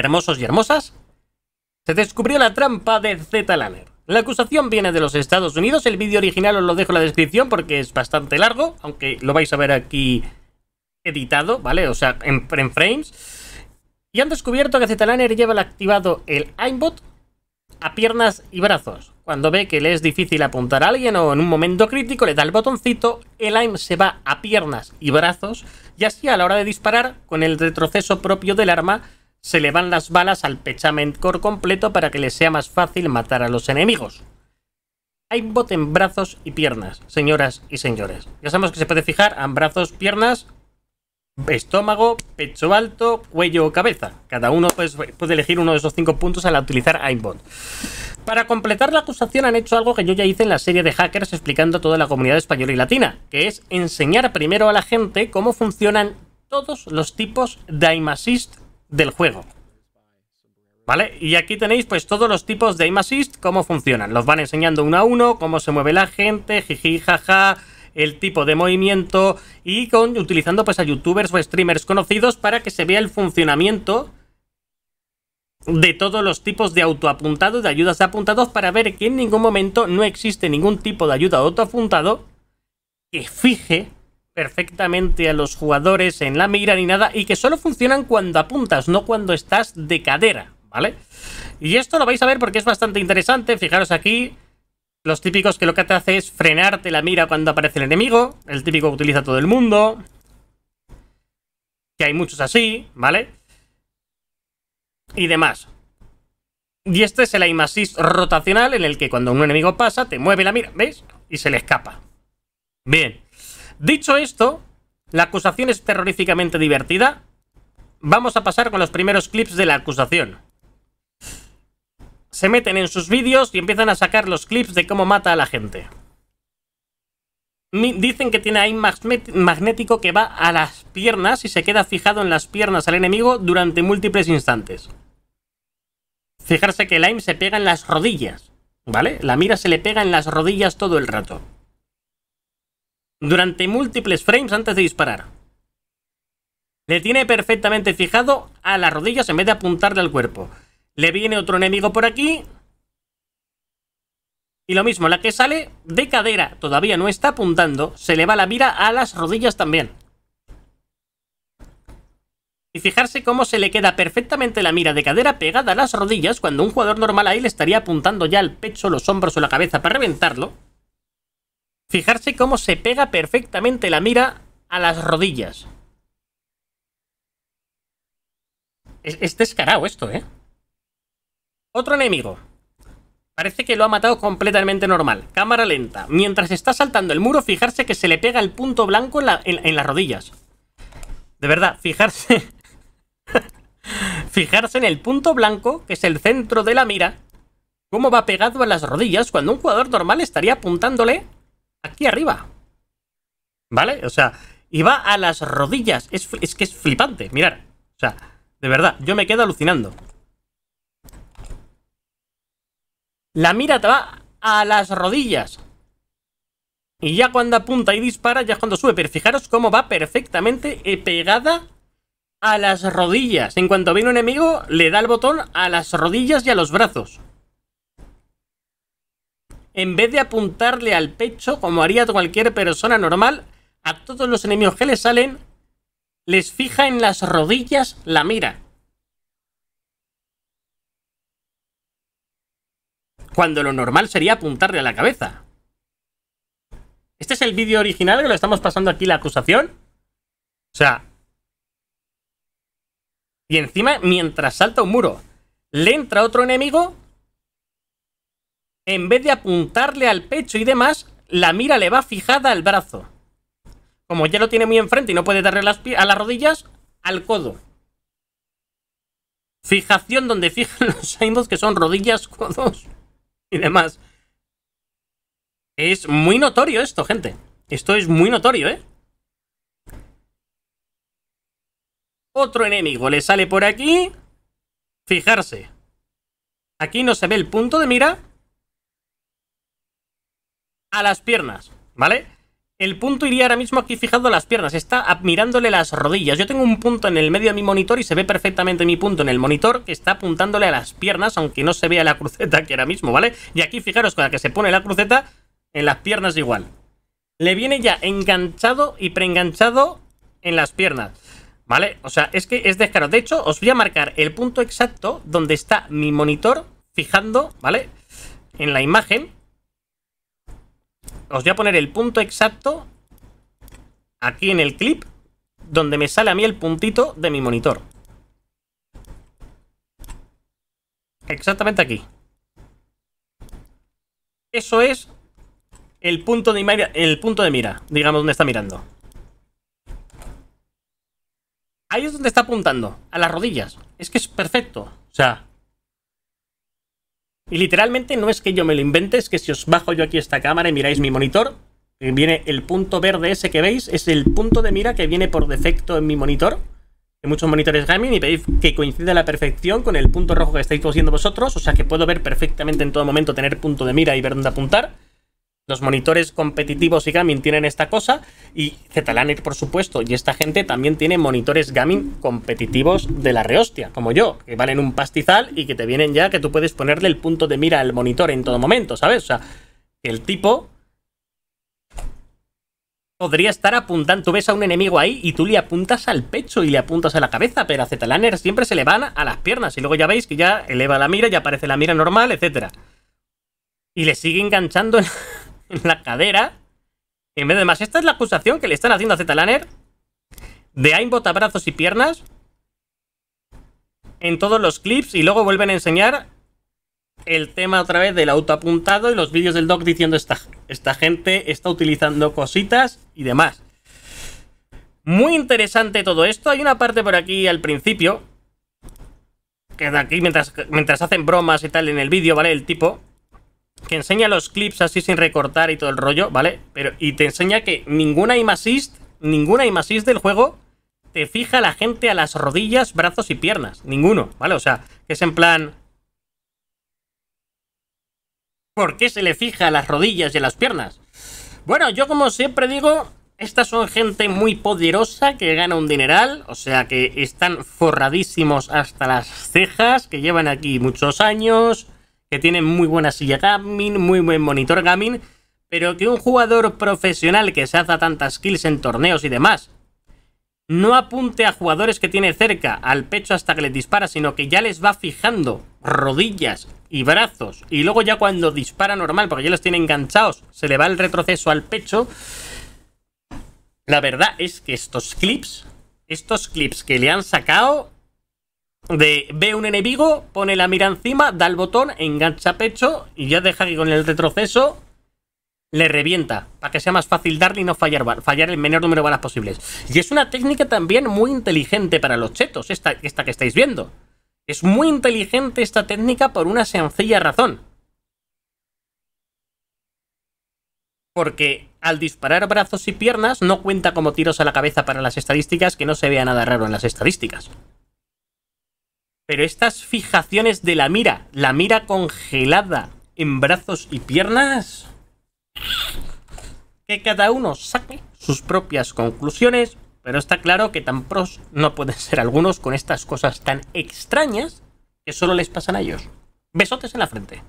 hermosos y hermosas, se descubrió la trampa de Z-Laner... La acusación viene de los Estados Unidos, el vídeo original os lo dejo en la descripción porque es bastante largo, aunque lo vais a ver aquí editado, ¿vale? O sea, en, frames. Y han descubierto que Z-Laner... lleva el activado el aimbot a piernas y brazos. Cuando ve que le es difícil apuntar a alguien o en un momento crítico le da el botoncito, el aim se va a piernas y brazos y así a la hora de disparar, con el retroceso propio del arma, se le van las balas al core completo para que le sea más fácil matar a los enemigos. Aimbot en brazos y piernas, señoras y señores. Ya sabemos que se puede fijar en brazos, piernas, estómago, pecho alto, cuello o cabeza. Cada uno pues, puede elegir uno de esos cinco puntos al utilizar Aimbot. Para completar la acusación han hecho algo que yo ya hice en la serie de hackers explicando a toda la comunidad española y latina, que es enseñar primero a la gente cómo funcionan todos los tipos de aim assist del juego. ¿Vale? Y aquí tenéis pues todos los tipos de aim assist, cómo funcionan. Los van enseñando uno a uno, cómo se mueve la gente, jiji, jaja, el tipo de movimiento y con utilizando pues a youtubers o streamers conocidos para que se vea el funcionamiento de todos los tipos de autoapuntado, de ayudas de apuntados, para ver que en ningún momento no existe ningún tipo de ayuda autoapuntado que fije perfectamente a los jugadores en la mira ni nada y que solo funcionan cuando apuntas, no cuando estás de cadera, ¿vale? Y esto lo vais a ver porque es bastante interesante, fijaros aquí, los típicos que lo que te hace es frenarte la mira cuando aparece el enemigo, el típico que utiliza todo el mundo, que hay muchos así, ¿vale? Y demás. Y este es el aim rotacional en el que cuando un enemigo pasa te mueve la mira, ¿veis? Y se le escapa. Bien. Dicho esto, la acusación es terroríficamente divertida. Vamos a pasar con los primeros clips de la acusación. Se meten en sus vídeos y empiezan a sacar los clips de cómo mata a la gente. Dicen que tiene aim magnético que va a las piernas y se queda fijado en las piernas al enemigo durante múltiples instantes. Fijarse que el AIM se pega en las rodillas, ¿vale? La mira se le pega en las rodillas todo el rato durante múltiples frames antes de disparar. Le tiene perfectamente fijado a las rodillas en vez de apuntarle al cuerpo. Le viene otro enemigo por aquí. Y lo mismo, la que sale de cadera todavía no está apuntando, se le va la mira a las rodillas también. Y fijarse cómo se le queda perfectamente la mira de cadera pegada a las rodillas cuando un jugador normal ahí le estaría apuntando ya al pecho, los hombros o la cabeza para reventarlo. Fijarse cómo se pega perfectamente la mira a las rodillas. Es, es descarado esto, ¿eh? Otro enemigo. Parece que lo ha matado completamente normal. Cámara lenta. Mientras está saltando el muro, fijarse que se le pega el punto blanco en las rodillas. De verdad, fijarse... fijarse en el punto blanco, que es el centro de la mira, cómo va pegado a las rodillas cuando un jugador normal estaría apuntándole aquí arriba. ¿Vale? O sea, y va a las rodillas. Es, que es flipante, mirar. O sea, de verdad, yo me quedo alucinando. La mira te va a las rodillas. Y ya cuando apunta y dispara, ya es cuando sube. Pero fijaros cómo va perfectamente eh, pegada a las rodillas. En cuanto viene un enemigo, le da el botón a las rodillas y a los brazos en vez de apuntarle al pecho, como haría cualquier persona normal, a todos los enemigos que le salen, les fija en las rodillas la mira. Cuando lo normal sería apuntarle a la cabeza. Este es el vídeo original que lo estamos pasando aquí la acusación. O sea... Y encima, mientras salta un muro, le entra otro enemigo en vez de apuntarle al pecho y demás, la mira le va fijada al brazo. Como ya lo tiene muy enfrente y no puede darle las a las rodillas, al codo. Fijación donde fijan los que son rodillas, codos y demás. Es muy notorio esto, gente. Esto es muy notorio, ¿eh? Otro enemigo le sale por aquí. Fijarse. Aquí no se ve el punto de mira, a las piernas, ¿vale? El punto iría ahora mismo aquí fijado a las piernas, está mirándole las rodillas. Yo tengo un punto en el medio de mi monitor y se ve perfectamente mi punto en el monitor que está apuntándole a las piernas, aunque no se vea la cruceta aquí ahora mismo, ¿vale? Y aquí fijaros, con la que se pone la cruceta, en las piernas igual. Le viene ya enganchado y preenganchado en las piernas, ¿vale? O sea, es que es descaro. De hecho, os voy a marcar el punto exacto donde está mi monitor fijando, ¿vale? En la imagen, os voy a poner el punto exacto aquí en el clip donde me sale a mí el puntito de mi monitor. Exactamente aquí. Eso es el punto de mira, el punto de mira digamos, donde está mirando. Ahí es donde está apuntando, a las rodillas. Es que es perfecto. O sea, y literalmente no es que yo me lo invente, es que si os bajo yo aquí esta cámara y miráis mi monitor, eh, viene el punto verde ese que veis, es el punto de mira que viene por defecto en mi monitor. En muchos monitores gaming y veis que coincide a la perfección con el punto rojo que estáis cosiendo vosotros, o sea que puedo ver perfectamente en todo momento, tener punto de mira y ver dónde apuntar. Los monitores competitivos y gaming tienen esta cosa y Z-Laner, por supuesto, y esta gente también tiene monitores gaming competitivos de la rehostia, como yo, que valen un pastizal y que te vienen ya que tú puedes ponerle el punto de mira al monitor en todo momento, ¿sabes? O sea, el tipo podría estar apuntando, tú ves a un enemigo ahí y tú le apuntas al pecho y le apuntas a la cabeza, pero a Zetalaner siempre se le van a las piernas y luego ya veis que ya eleva la mira, ya aparece la mira normal, etcétera. Y le sigue enganchando en en la cadera. En vez de más, esta es la acusación que le están haciendo a Laner de aimbot a brazos y piernas en todos los clips y luego vuelven a enseñar el tema otra vez del autoapuntado. y los vídeos del doc diciendo esta, esta gente está utilizando cositas y demás. Muy interesante todo esto. Hay una parte por aquí al principio. Que de aquí, mientras, mientras hacen bromas y tal en el vídeo, ¿vale? El tipo que enseña los clips así sin recortar y todo el rollo, ¿vale? Pero, y te enseña que ninguna imasist, ninguna aim del juego te fija la gente a las rodillas, brazos y piernas. Ninguno, ¿vale? O sea, que es en plan... ¿Por qué se le fija a las rodillas y a las piernas? Bueno, yo como siempre digo, estas son gente muy poderosa que gana un dineral, o sea que están forradísimos hasta las cejas, que llevan aquí muchos años que tiene muy buena silla gaming, muy buen monitor gaming, pero que un jugador profesional que se hace tantas kills en torneos y demás, no apunte a jugadores que tiene cerca, al pecho hasta que les dispara, sino que ya les va fijando rodillas y brazos, y luego ya cuando dispara normal, porque ya los tiene enganchados, se le va el retroceso al pecho. La verdad es que estos clips, estos clips que le han sacado, de ve un enemigo, pone la mira encima, da el botón, engancha pecho y ya deja que con el retroceso le revienta, para que sea más fácil darle y no fallar, fallar el menor número de balas posibles. Y es una técnica también muy inteligente para los chetos, esta, esta que estáis viendo. Es muy inteligente esta técnica por una sencilla razón. Porque al disparar brazos y piernas no cuenta como tiros a la cabeza para las estadísticas que no se vea nada raro en las estadísticas. Pero estas fijaciones de la mira, la mira congelada en brazos y piernas... Que cada uno saque sus propias conclusiones, pero está claro que tan pros no pueden ser algunos con estas cosas tan extrañas que solo les pasan a ellos. Besotes en la frente.